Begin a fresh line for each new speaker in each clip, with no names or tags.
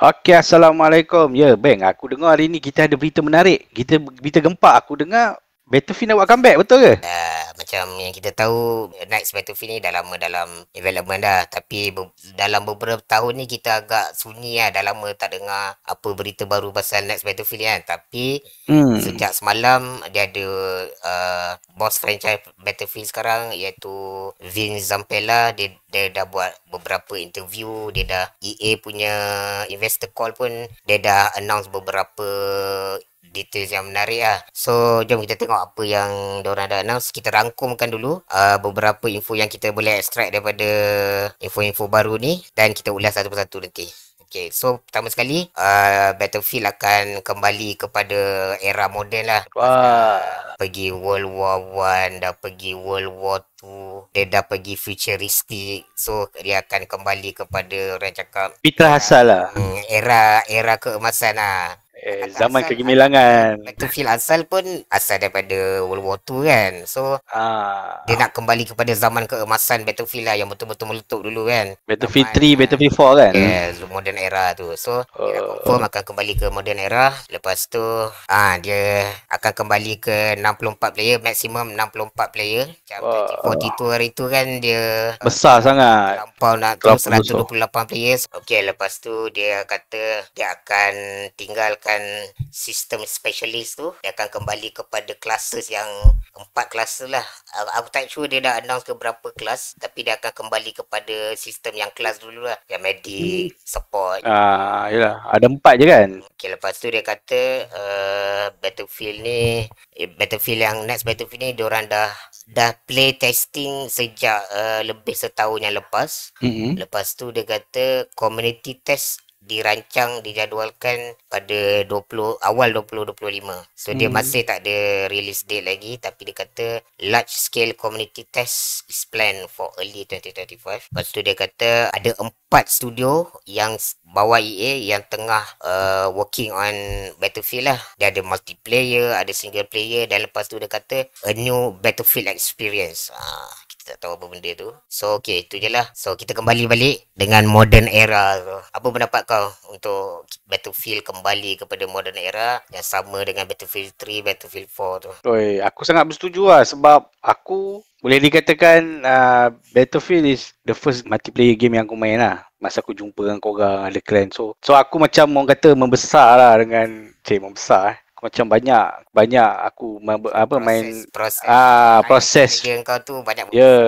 Okey, Assalamualaikum. Ya, Bang. Aku dengar hari ni kita ada berita menarik. Kita berita gempak. Aku dengar Battlefield nak buat comeback. Betul ke? Uh
macam yang kita tahu Knights Battlefield ni dah lama dalam development dah tapi be- dalam beberapa tahun ni kita agak sunyi lah dah lama tak dengar apa berita baru pasal Knights Battlefield kan tapi hmm. sejak semalam dia ada uh, boss franchise Battlefield sekarang iaitu Vin Zampella dia, dia dah buat beberapa interview dia dah EA punya investor call pun dia dah announce beberapa details yang menarik lah. So, jom kita tengok apa yang diorang dah announce. Kita rangkumkan dulu uh, beberapa info yang kita boleh extract daripada info-info baru ni dan kita ulas satu persatu nanti. Okay, so pertama sekali, uh, Battlefield akan kembali kepada era moden lah. Wah. Pergi World War One, dah pergi World War Two, dia dah pergi futuristik. So, dia akan kembali kepada orang cakap...
Fitrah uh, asal lah. Hmm,
era, era keemasan lah eh, zaman lah.
kegemilangan. Back
feel asal pun asal daripada World War II kan. So uh, dia nak kembali kepada zaman keemasan Battlefield lah yang betul-betul meletup dulu kan. Battlefield zaman, 3, Battlefield 4 kan. Yes, yeah, modern era tu. So uh, dia nak oh. confirm akan kembali ke modern era. Lepas tu ah dia akan kembali ke 64 player maksimum 64 player. Macam uh, 42 hari tu kan dia besar uh, sangat. Lampau nak ke 128 so. players. Okay lepas tu dia kata dia akan tinggalkan menggunakan sistem specialist tu dia akan kembali kepada classes yang empat kelas lah uh, aku tak sure dia dah announce ke berapa kelas tapi dia akan kembali kepada sistem yang kelas dulu lah yang medic hmm. support uh,
ah, yelah. ada empat je kan
okay, lepas tu dia kata uh, battlefield ni eh, battlefield yang next battlefield ni diorang dah dah play testing sejak uh, lebih setahun yang lepas mm-hmm. lepas tu dia kata community test dirancang dijadualkan pada 20 awal 2025. So hmm. dia masih tak ada release date lagi tapi dia kata large scale community test is planned for early 2025. Lepas tu dia kata ada empat studio yang bawa EA yang tengah uh, working on Battlefield lah. Dia ada multiplayer, ada single player dan lepas tu dia kata a new Battlefield experience. Uh, tak tahu apa benda tu So okay Itu je lah So kita kembali balik Dengan modern era tu Apa pendapat kau Untuk Battlefield kembali Kepada modern era Yang sama dengan Battlefield 3 Battlefield 4 tu
Oi, Aku sangat bersetuju lah Sebab Aku Boleh dikatakan uh, Battlefield is The first multiplayer game Yang aku main lah Masa aku jumpa dengan korang Ada clan So so aku macam Orang kata membesar lah Dengan Cik membesar eh macam banyak banyak aku ma- apa proses, main
proses ah proses dia kau tu banyak ya
yeah,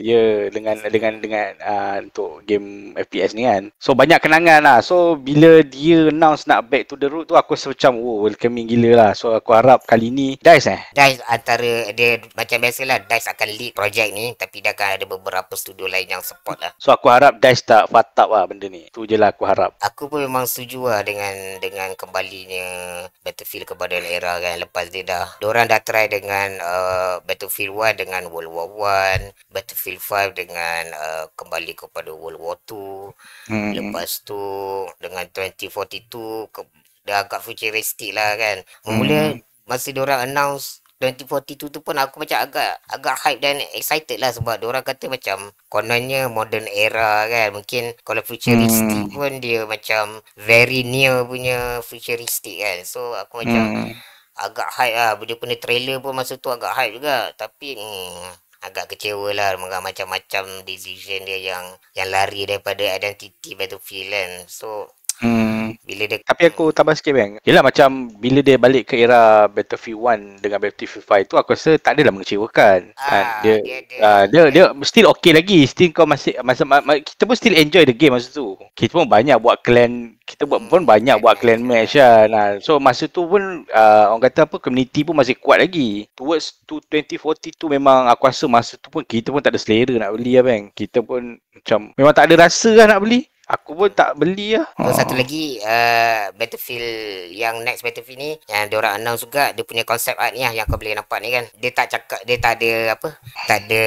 ya yeah, dengan dengan dengan uh, untuk game FPS ni kan so banyak kenangan lah so bila dia announce nak back to the root tu aku rasa macam oh, welcoming gila lah so aku harap kali ni DICE eh
DICE antara dia macam biasalah DICE akan lead project ni tapi dia akan ada beberapa studio lain yang support
lah so aku harap DICE tak fatap lah benda ni tu je lah aku harap
aku pun memang setuju lah dengan dengan kembalinya Battlefield kepada era kan lepas dia dah orang dah try dengan uh, Battlefield 1 dengan World War 1 Battlefield 5 dengan uh, kembali kepada World War 2 hmm. lepas tu dengan 2042 ke, dah agak futuristik lah kan mula hmm. masa orang announce 2042 tu pun aku macam agak agak hype dan excited lah sebab orang kata macam kononnya modern era kan mungkin kalau futuristic hmm. pun dia macam very near punya futuristic kan so aku macam hmm. agak hype lah dia punya trailer pun masa tu agak hype juga tapi hmm, agak kecewa lah dengan macam-macam decision dia yang yang lari daripada identity battlefield kan so hmm bila dia
Tapi aku tambah sikit bang. Yalah macam bila dia balik ke era Battlefield 1 dengan Battlefield 5 tu aku rasa tak adalah mengecewakan. Ah, kan? dia, dia, dia, uh, dia, dia, dia, still okay lagi. Still kau masih masa, ma, ma, kita pun still enjoy the game masa tu. Kita pun banyak buat clan kita hmm, ya, buat hmm. pun banyak buat clan ya. match lah. Nah. So masa tu pun uh, orang kata apa community pun masih kuat lagi. Towards to 2040 tu memang aku rasa masa tu pun kita pun tak ada selera nak beli lah bang. Kita pun macam memang tak ada rasa lah nak beli. Aku pun tak beli lah. Oh.
Satu lagi, uh, Battlefield yang next Battlefield ni, yang diorang announce juga, dia punya konsep art ni lah, yang kau boleh nampak ni kan. Dia tak cakap, dia tak ada apa, tak ada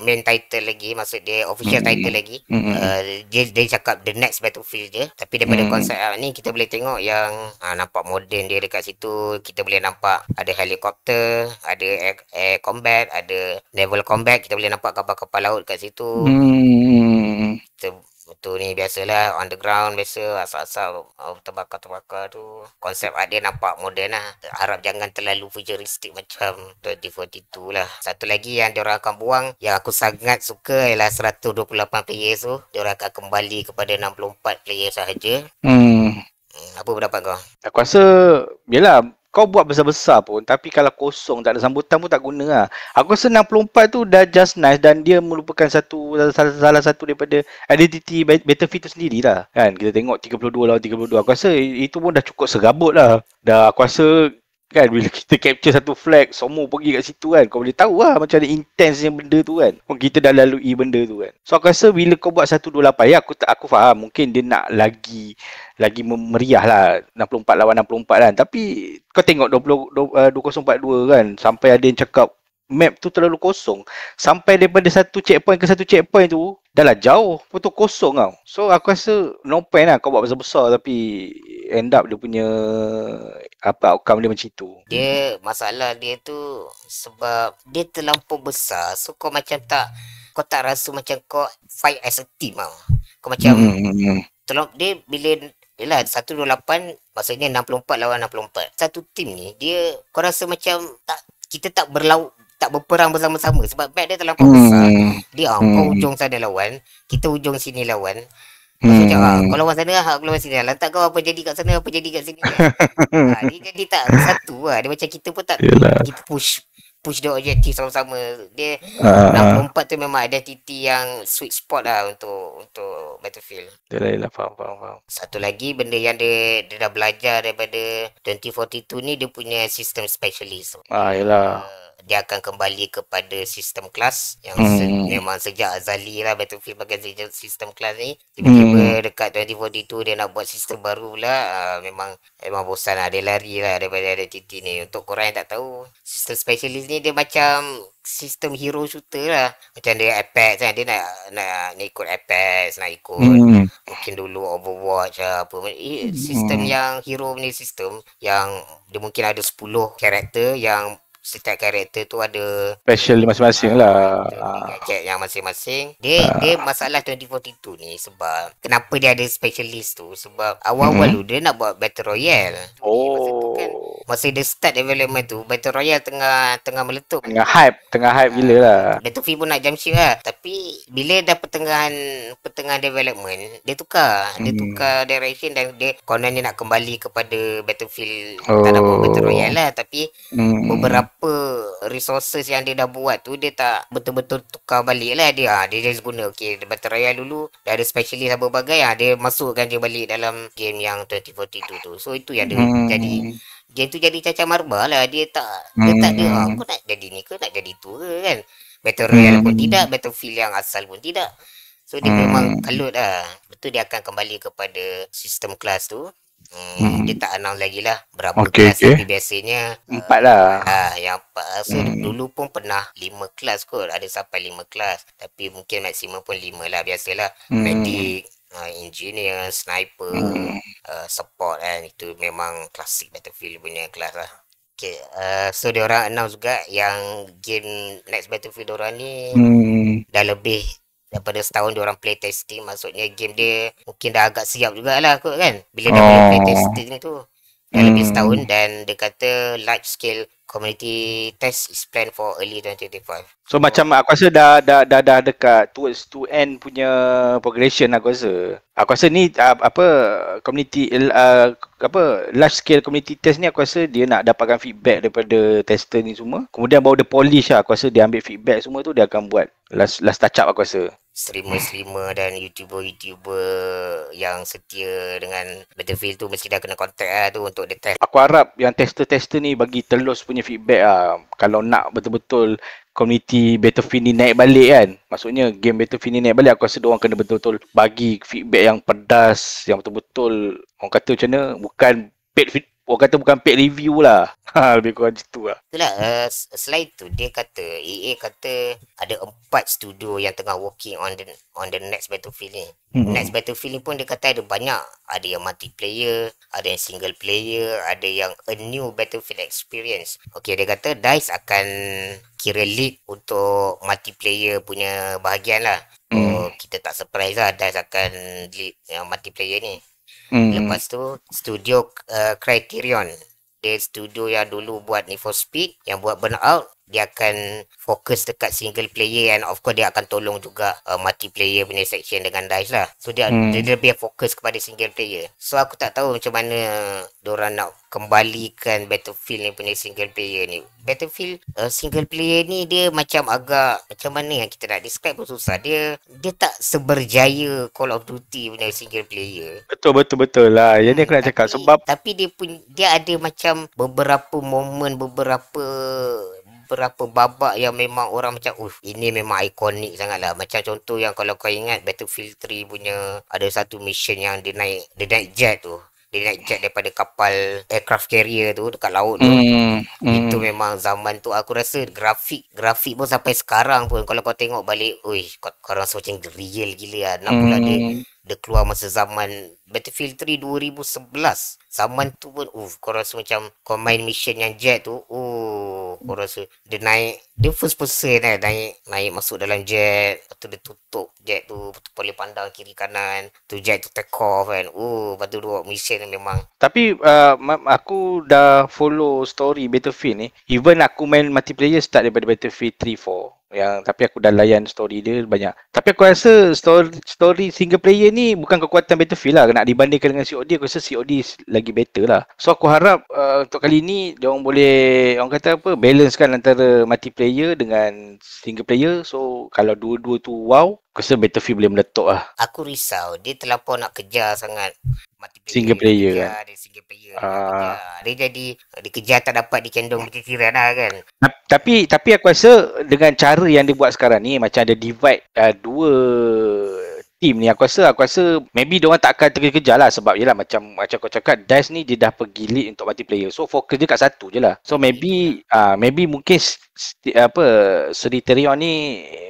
main title lagi, maksud dia official mm. title lagi. Mm. Uh, dia, dia cakap the next Battlefield dia. Tapi daripada mm. konsep art ni, kita boleh tengok yang uh, nampak modern dia dekat situ. Kita boleh nampak ada helikopter, ada air, air combat, ada naval combat. Kita boleh nampak kapal-kapal laut kat situ.
Hmm
itu ni biasalah underground biasa asal-asal oh, terbakar-terbakar tu konsep ada nampak moden lah harap jangan terlalu futuristik macam 2042 lah satu lagi yang diorang akan buang yang aku sangat suka ialah 128 players tu diorang akan kembali kepada 64 players sahaja hmm. hmm. apa pendapat kau?
aku rasa yelah kau buat besar-besar pun tapi kalau kosong tak ada sambutan pun tak guna lah. Aku rasa 64 tu dah just nice dan dia merupakan satu salah, salah satu daripada identity Battlefield tu sendiri lah. Kan kita tengok 32 lawan 32. Aku rasa itu pun dah cukup serabut lah. Dah aku rasa kan bila kita capture satu flag semua pergi kat situ kan kau boleh tahu lah macam ada yang benda tu kan oh, kita dah lalui benda tu kan so aku rasa bila kau buat 128 ya aku tak aku faham mungkin dia nak lagi lagi memeriah lah 64 lawan 64 kan tapi kau tengok 20, 20, 2042 kan sampai ada yang cakap map tu terlalu kosong sampai daripada satu checkpoint ke satu checkpoint tu dah lah jauh pun tu kosong tau so aku rasa no pain lah kau buat besar-besar tapi end up dia punya apa outcome dia macam tu
dia masalah dia tu sebab dia terlampau besar so kau macam tak kau tak rasa macam kau fight as a team tau kau macam hmm. hmm, hmm. tolong dia bila Yelah 128 maksudnya 64 lawan 64 Satu tim ni dia kau rasa macam tak kita tak berlau, tak berperang bersama-sama sebab bag dia terlalu hmm. besar. Hmm. Dia ah, kau hmm. ujung sana lawan, kita ujung sini lawan.
Maksudnya, hmm. Cakap, ah, kau lawan
sana, aku ah, lawan sini. Ah, lantak kau apa jadi kat sana, apa jadi kat sini. ha, dia jadi tak satu lah. Dia macam kita pun tak Yelah. kita push push the objective sama-sama. Dia uh, uh. tu memang ada identity yang sweet spot lah untuk untuk Battlefield.
Yelah, yelah. Faham,
faham, faham. Satu lagi benda yang dia, dia dah belajar daripada 2042 ni, dia punya sistem specialist. Ah, yelah. Uh, dia akan kembali kepada sistem kelas yang hmm. se- memang sejak Azali lah Battlefield pakai sistem kelas ni tiba-tiba hmm. dekat 2042 dia nak buat sistem baru pula uh, memang memang bosan lah dia lari lah daripada identity ni untuk korang yang tak tahu sistem specialist ni dia macam sistem hero shooter lah macam dia Apex kan dia nak nak, nak ikut Apex nak ikut hmm. mungkin dulu Overwatch lah, apa eh, sistem hmm. yang hero ni sistem yang dia mungkin ada 10 karakter yang setiap karakter tu ada
special masing-masing ah, lah gadget
ah. yang masing-masing dia uh. dia masalah 2042 ni sebab kenapa dia ada specialist tu sebab awal-awal mm-hmm. dia nak buat battle royale kan, oh masa dia start development tu battle royale tengah tengah meletup tengah
hype tengah hype gila lah
battlefield pun nak jump ship lah tapi bila dah pertengahan pertengahan development dia tukar dia hmm. tukar direction dan dia kononnya nak kembali kepada battlefield oh. tak nak buat battle oh. royale lah tapi hmm. beberapa apa resources yang dia dah buat tu dia tak betul-betul tukar balik lah dia ah, dia just guna okay battle royale dulu dia ada specialist apa bagai ah dia masukkan dia balik dalam game yang 2042 tu so itu yang dia hmm. jadi game tu jadi cacah marbah lah dia tak hmm. dia tak dia ah, hmm. aku nak jadi ni ke nak jadi tu ke kan battle royale hmm. pun tidak battlefield yang asal pun tidak so dia hmm. memang kalut lah betul dia akan kembali kepada sistem kelas tu Hmm, hmm. tak anang lagi lah Berapa okay, kelas okay. Tapi biasanya Empat lah uh, Yang empat So hmm. dulu pun pernah Lima kelas kot Ada sampai lima kelas Tapi mungkin maksimum pun lima lah Biasalah hmm. Medik uh, ah, Engineer Sniper hmm. uh, Support kan Itu memang Klasik Battlefield punya kelas lah Okay uh, So orang announce juga Yang game Next Battlefield diorang ni hmm. Dah lebih daripada setahun dia orang play testing maksudnya game dia mungkin dah agak siap jugalah kot kan bila dia oh. play testing tu dah hmm. lebih setahun dan dia kata large scale community test is planned for early 2025 so,
so macam aku rasa dah dah dah, dah dekat towards to end punya progression aku rasa aku rasa ni ah, apa community uh, apa large scale community test ni aku rasa dia nak dapatkan feedback daripada tester ni semua kemudian baru dia polish lah aku rasa dia ambil feedback semua tu dia akan buat last last touch up aku rasa
streamer-streamer dan youtuber-youtuber yang setia dengan Battlefield tu mesti dah kena contact lah tu untuk dia test. Aku
harap yang tester-tester ni bagi telus punya feedback lah. Kalau nak betul-betul community Battlefield ni naik balik kan. Maksudnya game Battlefield ni naik balik aku rasa diorang kena betul-betul bagi feedback yang pedas, yang betul-betul orang kata macam mana bukan paid, Orang kata bukan paid review lah. Ha, lebih kurang macam tu lah.
Itulah, uh, selain tu, dia kata, EA kata ada empat studio yang tengah working on the on the next Battlefield ni. Mm-hmm. Next Battlefield ni pun dia kata ada banyak. Ada yang multiplayer, ada yang single player, ada yang a new Battlefield experience. Okay, dia kata DICE akan kira lead untuk multiplayer punya bahagian lah. Mm. Oh, kita tak surprise lah DICE akan lead yang multiplayer ni. Mm. Lepas tu studio uh, Criterion. Dia studio yang dulu buat Need for Speed. Yang buat Burnout dia akan fokus dekat single player and of course dia akan tolong juga uh, multiplayer punya section dengan DICE lah. So dia, hmm. dia lebih fokus kepada single player. So aku tak tahu macam mana diorang nak kembalikan Battlefield ni punya single player ni. Battlefield uh, single player ni dia macam agak macam mana yang kita nak describe pun susah. Dia dia tak seberjaya Call of Duty punya single player.
Betul betul betul lah. Yang ni aku nak cakap sebab
tapi dia pun dia ada macam beberapa moment beberapa beberapa babak yang memang orang macam uh ini memang ikonik sangatlah macam contoh yang kalau kau ingat Battlefield 3 punya ada satu mission yang dia naik dia naik jet tu dia naik jet daripada kapal aircraft carrier tu dekat laut tu. Mm, itu memang zaman tu aku rasa grafik grafik pun sampai sekarang pun kalau kau tengok balik, oi kau, kau rasa macam real gila lah. Nak pula mm. dia hmm. dia keluar masa zaman Battlefield 3 2011 saman tu pun uh, Kau rasa macam Kau main mission yang jet tu uh, Kau rasa Dia naik Dia first person eh Naik Naik masuk dalam jet Lepas tu dia tutup jet tu Lepas tu boleh pandang kiri kanan Tu jet tu take off kan uh, Lepas tu dua mission ni memang
Tapi uh, Aku dah follow story Battlefield ni Even aku main multiplayer Start daripada Battlefield 3 4 yang tapi aku dah layan story dia banyak. Tapi aku rasa story story single player ni bukan kekuatan Battlefield lah nak dibandingkan dengan COD aku rasa COD lagi better lah. So aku harap uh, untuk kali ni dia orang boleh orang kata apa balancekan antara multiplayer dengan single player. So kalau dua-dua tu wow, Aku rasa Battlefield boleh meletup lah.
Aku risau. Dia terlalu nak kejar sangat.
Mati single player, player
kan? Dia single player. Uh, dia, jadi dia kejar tak dapat di kandung uh, kecil-kecil lah kan.
Tapi tapi aku rasa dengan cara yang dia buat sekarang ni macam ada divide uh, dua team ni aku rasa aku rasa maybe dia tak akan terkejar lah sebab yalah macam macam kau cakap DICE ni dia dah pergi lead untuk multiplayer. So fokus dia kat satu je lah. So maybe ah uh, maybe mungkin apa Seri ni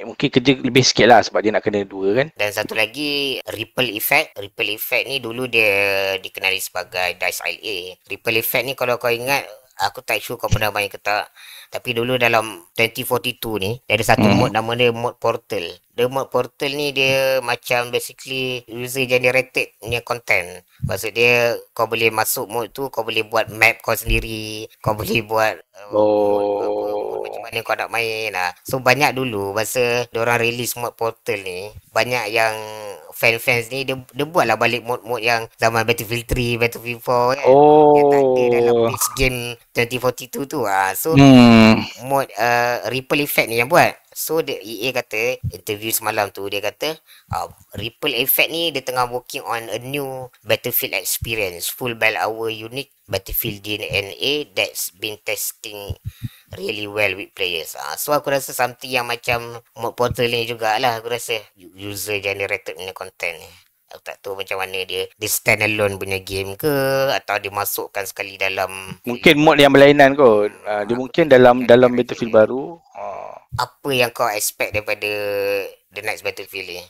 mungkin kerja lebih sikit lah sebab dia nak kena dua kan.
Dan satu lagi Ripple Effect. Ripple Effect ni dulu dia dikenali sebagai DICE ILA. Ripple Effect ni kalau kau ingat aku tak sure kau pernah main ke tak tapi dulu dalam 2042 ni dia ada satu mm. mod nama dia mod portal the mod portal ni dia macam basically user generated punya content maksud dia kau boleh masuk mod tu kau boleh buat map kau sendiri kau boleh buat uh, oh mana kau nak main lah. So banyak dulu masa orang release mod portal ni, banyak yang Fan fans ni dia, dia lah balik mod mod yang zaman Battlefield 3, Battlefield 4 kan. Oh. Yang tak ada dalam base oh. game 2042 tu ah. So hmm. mode uh, ripple effect ni yang buat. So dia EA kata interview semalam tu dia kata uh, Ripple Effect ni dia tengah working on a new battlefield experience full by our unique battlefield DNA that's been testing really well with players. Uh, so aku rasa something yang macam mod portal ni jugalah aku rasa user generated punya content ni. Aku tak tahu macam mana dia Dia stand alone punya game ke Atau dia masukkan sekali dalam
Mungkin mod yang berlainan kot uh, Dia ah, mungkin dalam
dalam battlefield baru uh, apa yang kau expect daripada The Next Battlefield ni?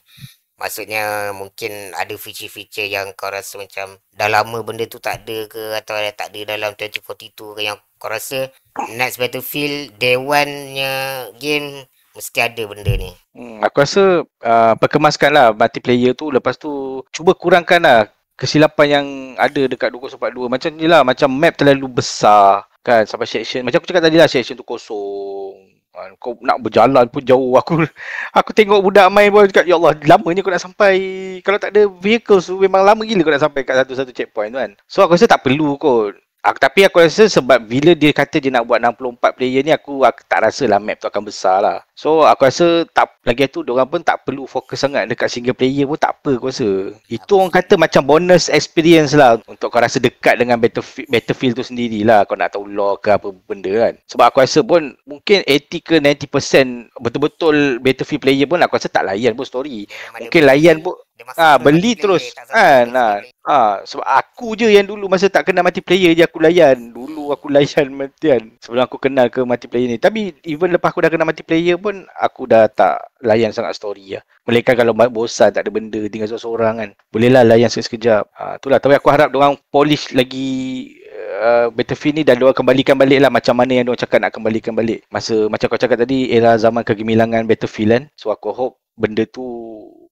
Maksudnya mungkin ada feature-feature yang kau rasa macam dah lama benda tu tak ada ke atau ada tak ada dalam 2042 ke yang kau rasa Next Battlefield day one-nya game mesti ada benda ni.
Hmm, aku rasa uh, perkemaskanlah multiplayer tu lepas tu cuba kurangkanlah kesilapan yang ada dekat 2042 macam ni lah macam map terlalu besar kan sampai section macam aku cakap tadi lah section tu kosong Ah, kau nak berjalan pun jauh aku aku tengok budak main pun cakap ya Allah lamanya aku nak sampai kalau tak ada vehicles memang lama gila aku nak sampai kat satu-satu checkpoint tu kan. So aku rasa tak perlu kot. Aku, tapi aku rasa sebab bila dia kata dia nak buat 64 player ni aku, aku tak rasa lah map tu akan besar lah. So aku rasa tak lagi tu diorang pun tak perlu fokus sangat dekat single player pun tak apa aku rasa. Itu orang kata macam bonus experience lah untuk kau rasa dekat dengan battlefield, battlefield tu sendirilah. Kau nak tahu lore ke apa benda kan. Sebab aku rasa pun mungkin 80 ke 90% betul-betul battlefield player pun aku rasa tak layan pun story. Mungkin layan pun Ah ha, beli terus kan ha, nah. ha, sebab aku je yang dulu masa tak kenal multiplayer je aku layan dulu aku layan kan sebelum aku kenal ke mati player ni tapi even lepas aku dah kenal mati player pun aku dah tak layan sangat story lah mereka kalau bosan tak ada benda tinggal seorang-seorang kan bolehlah layan sekejap ha, itulah tapi aku harap diorang polish lagi Uh, Battlefield ni dan dua kembalikan balik lah macam mana yang dia cakap nak kembalikan balik masa macam kau cakap tadi era zaman kegemilangan Battlefield kan
so aku hope
benda tu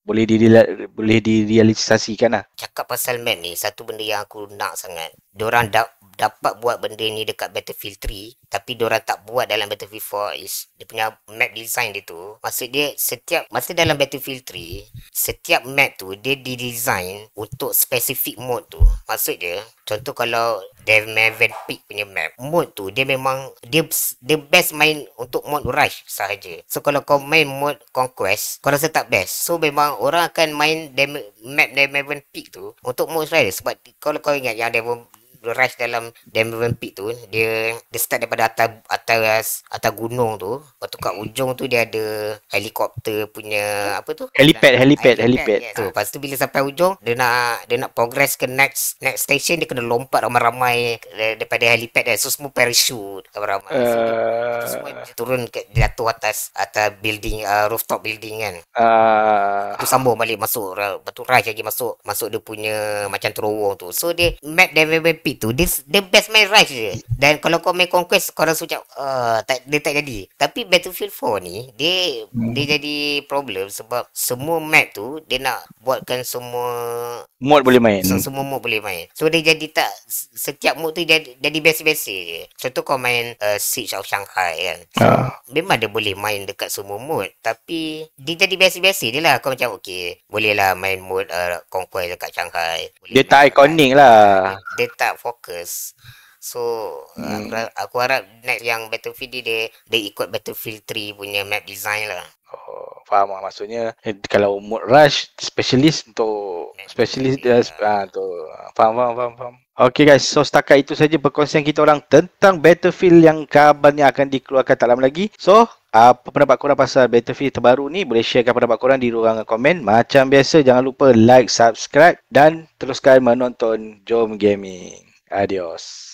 boleh di boleh direalisasikan lah.
Cakap pasal map ni, satu benda yang aku nak sangat. Diorang da- dapat buat benda ni dekat Battlefield 3, tapi diorang tak buat dalam Battlefield 4 is dia punya map design dia tu. Maksud dia setiap masa dalam Battlefield 3, setiap map tu dia didesign untuk specific mode tu. Maksud dia, contoh kalau Dev Maven Peak punya map Mode tu dia memang Dia the best main untuk mode rush sahaja So kalau kau main mode conquest rasa tak best So memang orang akan main map Demon Peak tu Untuk most rare Sebab kalau kau ingat yang Demon, rush dalam Demon Peak tu dia dia start daripada atas atas atas gunung tu waktu tu kat ujung tu dia ada helikopter punya apa tu helipad helipad helipad, helipad. tu lepas tu bila sampai ujung dia nak dia nak progress ke next next station dia kena lompat ramai-ramai eh, daripada helipad dia so semua parachute ramai-ramai uh... semua turun ke jatuh atas atas building uh, rooftop building kan uh... Ah. tu sambung balik masuk betul tu lagi masuk masuk dia punya macam terowong tu so dia map Demon Peak tu dia, dia best main rush je dan kalau kau main conquest kau rasa macam uh, tak, dia tak jadi tapi Battlefield 4 ni dia hmm. dia jadi problem sebab semua map tu dia nak buatkan semua
mod boleh main so, semua
mod boleh main so dia jadi tak setiap mod tu jadi jadi biasa-biasa je contoh kau main uh, Siege of Shanghai kan uh. memang dia boleh main dekat semua mod tapi dia jadi biasa-biasa je lah kau macam okay boleh lah main mod uh, conquest dekat Shanghai boleh dia tak iconic lah dia tak fokus. So hmm. aku, aku harap next yang Battlefield dia dia ikut Battlefield 3 punya map design lah. Oh, faham lah. maksudnya
eh, kalau mode rush specialist untuk specialist dia lah. ah tu. Faham faham faham. faham. Okey guys, so setakat itu saja perkongsian kita orang tentang Battlefield yang kabarnya akan dikeluarkan tak lama lagi. So, apa pendapat korang pasal Battlefield terbaru ni? Boleh sharekan pendapat korang di ruang komen. Macam biasa, jangan lupa like, subscribe dan teruskan menonton Jom Gaming. Adios.